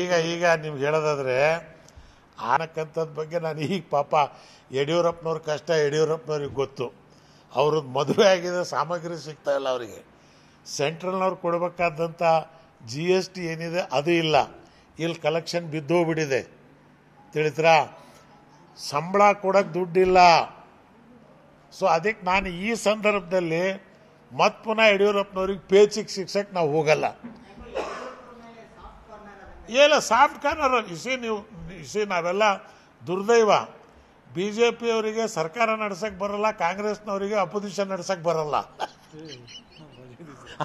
ಈಗ ಈಗ ನಿಮ್ಗೆ ಹೇಳೋದಾದ್ರೆ ಆನಕ್ಕಂಥದ್ದು ಬಗ್ಗೆ ನಾನು ಈಗ ಪಾಪ ಯಡಿಯೂರಪ್ಪನವ್ರ ಕಷ್ಟ ಯಡಿಯೂರಪ್ಪನವ್ರಿಗೆ ಗೊತ್ತು ಅವ್ರದ್ದು ಮದುವೆ ಆಗಿದ ಸಾಮಗ್ರಿ ಇಲ್ಲ ಅವರಿಗೆ ಸೆಂಟ್ರಲ್ನವ್ರು ಕೊಡಬೇಕಾದಂಥ ಜಿ ಎಸ್ ಟಿ ಏನಿದೆ ಅದು ಇಲ್ಲ ಇಲ್ಲಿ ಕಲೆಕ್ಷನ್ ಬಿದ್ದೋಗ್ಬಿಟ್ಟಿದೆ ತಿಳಿತ್ರ ಸಂಬಳ ಕೊಡೋಕ್ಕೆ ದುಡ್ಡಿಲ್ಲ ಸೊ ಅದಕ್ಕೆ ನಾನು ಈ ಸಂದರ್ಭದಲ್ಲಿ ಮತ್ತೆ ಪುನಃ ಯಡಿಯೂರಪ್ಪನವ್ರಿಗೆ ಪೇಚಿಗೆ ಶಿಕ್ಷಕ್ಕೆ ನಾವು ಹೋಗಲ್ಲ ಏಲ ಸಾಫ್ಟ್ ಕಾರ್ನರ್ ಇಸಿ ನೀವು ಇಸಿ ನಾವೆಲ್ಲ ದುರ್ದೈವ ಬಿ ಜೆ ಪಿಯವರಿಗೆ ಸರ್ಕಾರ ನಡೆಸಕ್ಕೆ ಬರಲ್ಲ ಕಾಂಗ್ರೆಸ್ನವರಿಗೆ ಅಪೋಸಿಷನ್ ನಡೆಸಕ್ಕೆ ಬರಲ್ಲ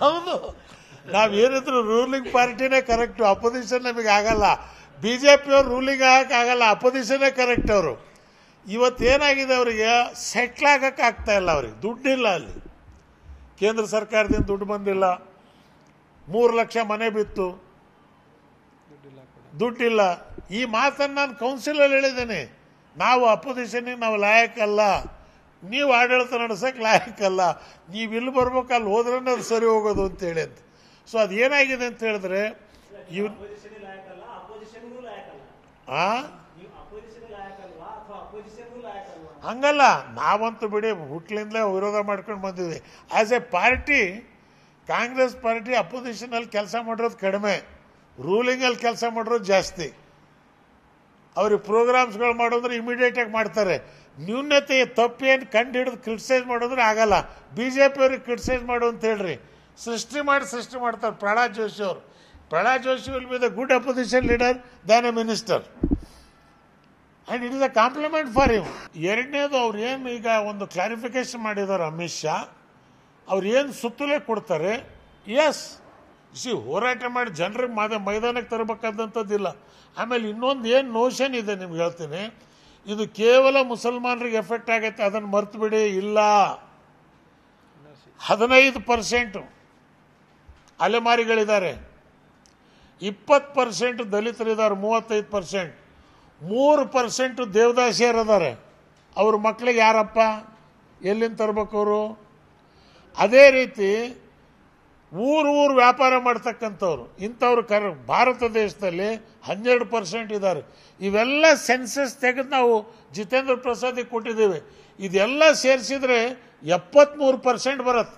ಹೌದು ನಾವೇನಿದ್ರು ರೂಲಿಂಗ್ ಪಾರ್ಟಿನೇ ಕರೆಕ್ಟು ಅಪೋಸಿಷನ್ ನಮಗೆ ಆಗಲ್ಲ ಬಿ ಜೆ ಪಿಯವ್ರು ರೂಲಿಂಗ್ ಆಗಲ್ಲ ಅಪೋಸಿಷನೇ ಕರೆಕ್ಟ್ ಅವರು ಇವತ್ತೇನಾಗಿದೆ ಅವರಿಗೆ ಸೆಟ್ಲ್ ಆಗಕ್ಕೆ ಆಗ್ತಾ ಇಲ್ಲ ಅವ್ರಿಗೆ ದುಡ್ಡಿಲ್ಲ ಅಲ್ಲಿ ಕೇಂದ್ರ ಸರ್ಕಾರದಿಂದ ದುಡ್ಡು ಬಂದಿಲ್ಲ ಮೂರು ಲಕ್ಷ ಮನೆ ಬಿತ್ತು ದುಡ್ಡಿಲ್ಲ ಈ ಮಾತನ್ನು ನಾನು ಕೌನ್ಸಿಲಲ್ಲಿ ಹೇಳಿದ್ದೇನೆ ನಾವು ಅಪೋಸಿಷನ್ಗೆ ನಾವು ಅಲ್ಲ ನೀವು ಆಡಳಿತ ಲಾಯಕ್ ಅಲ್ಲ ನೀವು ಇಲ್ಲಿ ಬರ್ಬೇಕು ಅಲ್ಲಿ ಹೋದ್ರೆ ಅದು ಸರಿ ಹೋಗೋದು ಅಂತೇಳಿ ಅಂತ ಸೊ ಅದು ಏನಾಗಿದೆ ಅಂತ ಹೇಳಿದ್ರೆ ಇವ್ ಹಂಗಲ್ಲ ನಾವಂತೂ ಬಿಡಿ ಹುಟ್ಲಿಂದಲೇ ವಿರೋಧ ಮಾಡ್ಕೊಂಡು ಬಂದಿದ್ವಿ as a party Congress party ಅಲ್ಲಿ ಕೆಲಸ ಮಾಡಿರೋದು ಕಡಿಮೆ ರೂಲಿಂಗಲ್ಲಿ ಕೆಲಸ ಮಾಡೋರು ಜಾಸ್ತಿ ಅವ್ರಿಗೆ ಪ್ರೋಗ್ರಾಮ್ಸ್ಗಳು ಮಾಡೋದ್ರೆ ಇಮಿಡಿಯೇಟಾಗಿ ಮಾಡ್ತಾರೆ ನ್ಯೂನತೆ ತಪ್ಪೇನು ಕಂಡು ಹಿಡಿದು ಕ್ರಿಟಿಸೈಸ್ ಮಾಡೋದ್ರೆ ಆಗಲ್ಲ ಬಿ ಜೆ ಪಿಯವ್ರಿಗೆ ಕ್ರಿಟಿಸೈಸ್ ಮಾಡು ಅಂತ ಹೇಳ್ರಿ ಸೃಷ್ಟಿ ಮಾಡಿ ಸೃಷ್ಟಿ ಮಾಡ್ತಾರೆ ಪ್ರಹ್ಲಾದ್ ಜೋಶಿ ಅವರು Prahlad Joshi will be the good opposition leader than a minister and it is a compliment for ಇವ್ ಎರಡನೇದು ಅವ್ರು ಏನು ಈಗ ಒಂದು ಕ್ಲಾರಿಫಿಕೇಶನ್ ಮಾಡಿದ್ದಾರೆ ಅಮಿತ್ ಶಾ ಅವ್ರು ಏನು ಸುತ್ತಲೇ ಕೊಡ್ತಾರೆ ಎಸ್ ಸಿ ಹೋರಾಟ ಮಾಡಿ ಜನರಿಗೆ ಮೈದಾನಕ್ಕೆ ಮೈದಾನಕ್ಕೆ ತರಬೇಕಾದಂಥದ್ದಿಲ್ಲ ಆಮೇಲೆ ಇನ್ನೊಂದು ಏನು ನೋಷನ್ ಇದೆ ನಿಮ್ಗೆ ಹೇಳ್ತೀನಿ ಇದು ಕೇವಲ ಮುಸಲ್ಮಾನರಿಗೆ ಎಫೆಕ್ಟ್ ಆಗೈತೆ ಅದನ್ನು ಮರ್ತುಬಿಡಿ ಇಲ್ಲ ಹದಿನೈದು ಪರ್ಸೆಂಟು ಅಲೆಮಾರಿಗಳಿದ್ದಾರೆ ಇಪ್ಪತ್ತು ಪರ್ಸೆಂಟ್ ದಲಿತರಿದ್ದಾರೆ ಮೂವತ್ತೈದು ಪರ್ಸೆಂಟ್ ಮೂರು ಪರ್ಸೆಂಟು ದೇವದಾಸಿಯರಿದ್ದಾರೆ ಅವ್ರ ಮಕ್ಳಿಗೆ ಯಾರಪ್ಪ ಎಲ್ಲಿಂದ ತರಬೇಕವ್ರು ಅದೇ ರೀತಿ ಊರು ಊರು ವ್ಯಾಪಾರ ಮಾಡ್ತಕ್ಕಂಥವ್ರು ಇಂಥವ್ರು ಕರ್ ಭಾರತ ದೇಶದಲ್ಲಿ ಹನ್ನೆರಡು ಪರ್ಸೆಂಟ್ ಇದ್ದಾರೆ ಇವೆಲ್ಲ ಸೆನ್ಸಸ್ ತೆಗೆದು ನಾವು ಜಿತೇಂದ್ರ ಪ್ರಸಾದಿಗೆ ಕೊಟ್ಟಿದ್ದೀವಿ ಇದೆಲ್ಲ ಸೇರಿಸಿದ್ರೆ ಎಪ್ಪತ್ತ್ಮೂರು ಪರ್ಸೆಂಟ್ ಬರುತ್ತೆ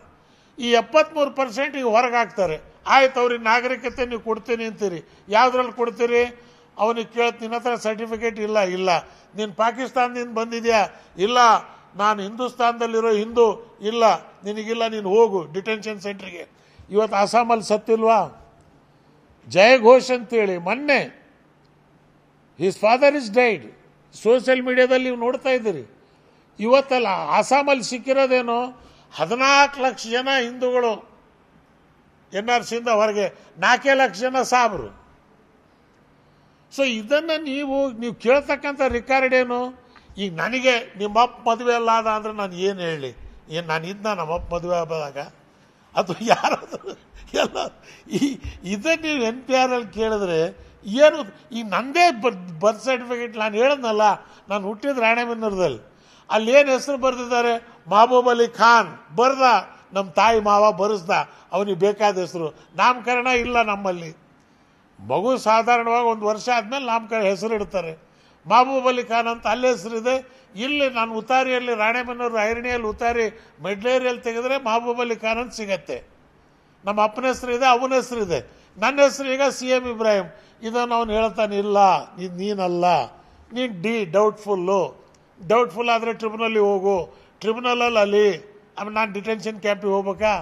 ಈ ಎಪ್ಪತ್ತ್ಮೂರು ಪರ್ಸೆಂಟ್ ಈಗ ಹೊರಗೆ ಹಾಕ್ತಾರೆ ಆಯ್ತು ಅವ್ರಿಗೆ ನಾಗರಿಕತೆ ನೀವು ಕೊಡ್ತೀನಿ ಅಂತೀರಿ ಯಾವ್ದ್ರಲ್ಲಿ ಕೊಡ್ತೀರಿ ಅವನಿಗೆ ಕೇಳ ನಿನ್ನ ಹತ್ರ ಸರ್ಟಿಫಿಕೇಟ್ ಇಲ್ಲ ಇಲ್ಲ ನೀನು ಪಾಕಿಸ್ತಾನದಿಂದ ಬಂದಿದೆಯಾ ಇಲ್ಲ ನಾನು ಹಿಂದೂಸ್ತಾನದಲ್ಲಿರೋ ಹಿಂದೂ ಇಲ್ಲ ನಿನಗಿಲ್ಲ ನೀನು ಹೋಗು ಡಿಟೆನ್ಷನ್ ಸೆಂಟ್ರಿಗೆ ಇವತ್ತು ಅಸ್ಸಾಮಲ್ಲಿ ಸತ್ತಿಲ್ವಾ ಜಯ ಘೋಷ್ ಅಂತೇಳಿ ಮೊನ್ನೆ his father is died social ಮೀಡಿಯಾದಲ್ಲಿ ನೀವು ನೋಡ್ತಾ ಇದ್ದೀರಿ ಇವತ್ತಲ್ಲ ಅಸ್ಸಾಮಲ್ಲಿ ಸಿಕ್ಕಿರೋದೇನು ಹದಿನಾಲ್ಕು ಲಕ್ಷ ಜನ ಹಿಂದೂಗಳು ಎನ್ ಆರ್ ಸಿಯಿಂದ ಹೊರಗೆ ನಾಲ್ಕೇ ಲಕ್ಷ ಜನ ಸಾಬ್ರು ಸೊ ಇದನ್ನು ನೀವು ನೀವು ಕೇಳ್ತಕ್ಕಂಥ ರೆಕಾರ್ಡ್ ಏನು ಈಗ ನನಗೆ ನಿಮ್ಮಪ್ಪ ಮದುವೆ ಅಲ್ಲ ಅದ ಅಂದರೆ ನಾನು ಏನು ಹೇಳಿ ಏನು ನಾನು ಇದ್ದ ನಮ್ಮಪ್ಪ ಮದುವೆ ಆದಾಗ ಅದು ಯಾರದು ಎಲ್ಲ ಈ ಇದನ್ನ ನೀವು ಎನ್ ಪಿ ಅಲ್ಲಿ ಕೇಳಿದ್ರೆ ಏನು ಈ ನಂದೇ ಬರ್ತ್ ಸರ್ಟಿಫಿಕೇಟ್ ನಾನು ಹೇಳದ್ನಲ್ಲ ನಾನು ಹುಟ್ಟಿದ ರಾಣೆಬೆನ್ನೂರದಲ್ಲಿ ಅಲ್ಲಿ ಏನು ಹೆಸರು ಬರೆದಿದ್ದಾರೆ ಮಹಬೂಬ್ ಅಲಿ ಖಾನ್ ಬರ್ದ ನಮ್ಮ ತಾಯಿ ಮಾವ ಬರೆಸ್ದ ಅವನಿಗೆ ಬೇಕಾದ ಹೆಸರು ನಾಮಕರಣ ಇಲ್ಲ ನಮ್ಮಲ್ಲಿ ಮಗು ಸಾಧಾರಣವಾಗಿ ಒಂದು ವರ್ಷ ಆದಮೇಲೆ ನಾಮಕರಣ ಹೆಸರು ಇಡ್ತಾರೆ ಮಹಬೂಬ್ ಖಾನ್ ಅಂತ ಅಲ್ಲಿ ಹೆಸರಿದೆ ಇಲ್ಲಿ ನಾನು ಉತಾರಿಯಲ್ಲಿ ರಾಣೆಬೆನ್ನೂರು ಐರಣಿಯಲ್ಲಿ ಉತಾರಿ ಮೆಡ್ಲೇರಿಯಲ್ಲಿ ತೆಗೆದ್ರೆ ಮಹಬೂಬ್ ಖಾನ್ ಅಂತ ಸಿಗತ್ತೆ ನಮ್ಮ ಅಪ್ಪನ ಇದೆ ಅವನ ಇದೆ ನನ್ನ ಹೆಸರು ಈಗ ಸಿ ಎಂ ಇಬ್ರಾಹಿಂ ಇದನ್ನು ಅವನು ಹೇಳ್ತಾನೆ ಇಲ್ಲ ಇದು ನೀನಲ್ಲ ನೀನು ಡಿ ಡೌಟ್ಫುಲ್ಲು ಡೌಟ್ಫುಲ್ ಆದರೆ ಟ್ರಿಬ್ಯುನಲ್ಲಿ ಹೋಗು ಟ್ರಿಬ್ಯುನಲಲ್ಲಿ ಅಲ್ಲಿ ಆಮೇಲೆ ನಾನು ಡಿಟೆನ್ಷನ್ ಕ್ಯಾಂಪಿಗೆ ಹೋಗ್ಬೇಕಾ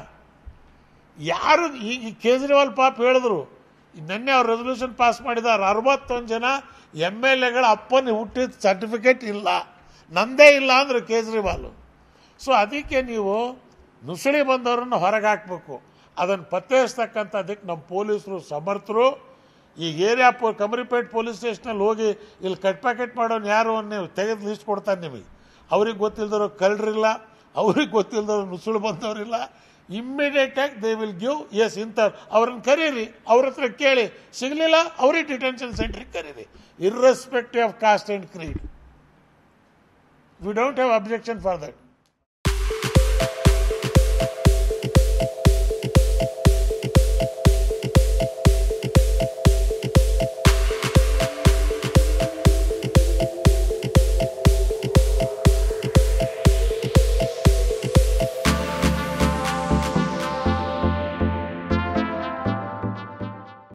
ಯಾರು ಈ ಕೇಜ್ರಿವಾಲ್ ಪಾಪ್ ಹೇಳಿದ್ರು ನಿನ್ನೆ ಅವ್ರು ರೆಸೊಲ್ಯೂಷನ್ ಪಾಸ್ ಮಾಡಿದ್ದಾರೆ ಅರವತ್ತೊಂದು ಜನ ಎಮ್ ಎಲ್ ಎಗಳ ಅಪ್ಪನ ಹುಟ್ಟಿದ ಸರ್ಟಿಫಿಕೇಟ್ ಇಲ್ಲ ನಂದೇ ಇಲ್ಲ ಅಂದ್ರೆ ಕೇಜ್ರಿವಾಲ್ ಸೊ ಅದಕ್ಕೆ ನೀವು ನುಸುಳಿ ಬಂದವರನ್ನು ಹೊರಗೆ ಹಾಕಬೇಕು ಅದನ್ನು ಪತ್ತೆ ಅದಕ್ಕೆ ನಮ್ಮ ಪೊಲೀಸರು ಸಮರ್ಥರು ಈಗ ಏರಿಯಾ ಪೋ ಕಮರಿಪೇಟ್ ಪೊಲೀಸ್ ಸ್ಟೇಷನಲ್ಲಿ ಹೋಗಿ ಇಲ್ಲಿ ಕಟ್ ಪ್ಯಾಕೆಟ್ ಮಾಡೋನು ಯಾರು ನೀವು ತೆಗೆದು ಲಿಸ್ಟ್ ಕೊಡ್ತಾರೆ ನಿಮಗೆ ಅವ್ರಿಗೆ ಗೊತ್ತಿಲ್ಲದವ್ರು ಕಳ್ಳರಿಲ್ಲ ಅವ್ರಿಗೆ ಗೊತ್ತಿಲ್ಲದವ್ರು ನುಸುಳು ಬಂದವರಿಲ್ಲ इमीडियेट दे विल गिव ये इंतर और करी और हर कलटेंशन सेंटर करी irrespective of caste and creed we don't have objection for that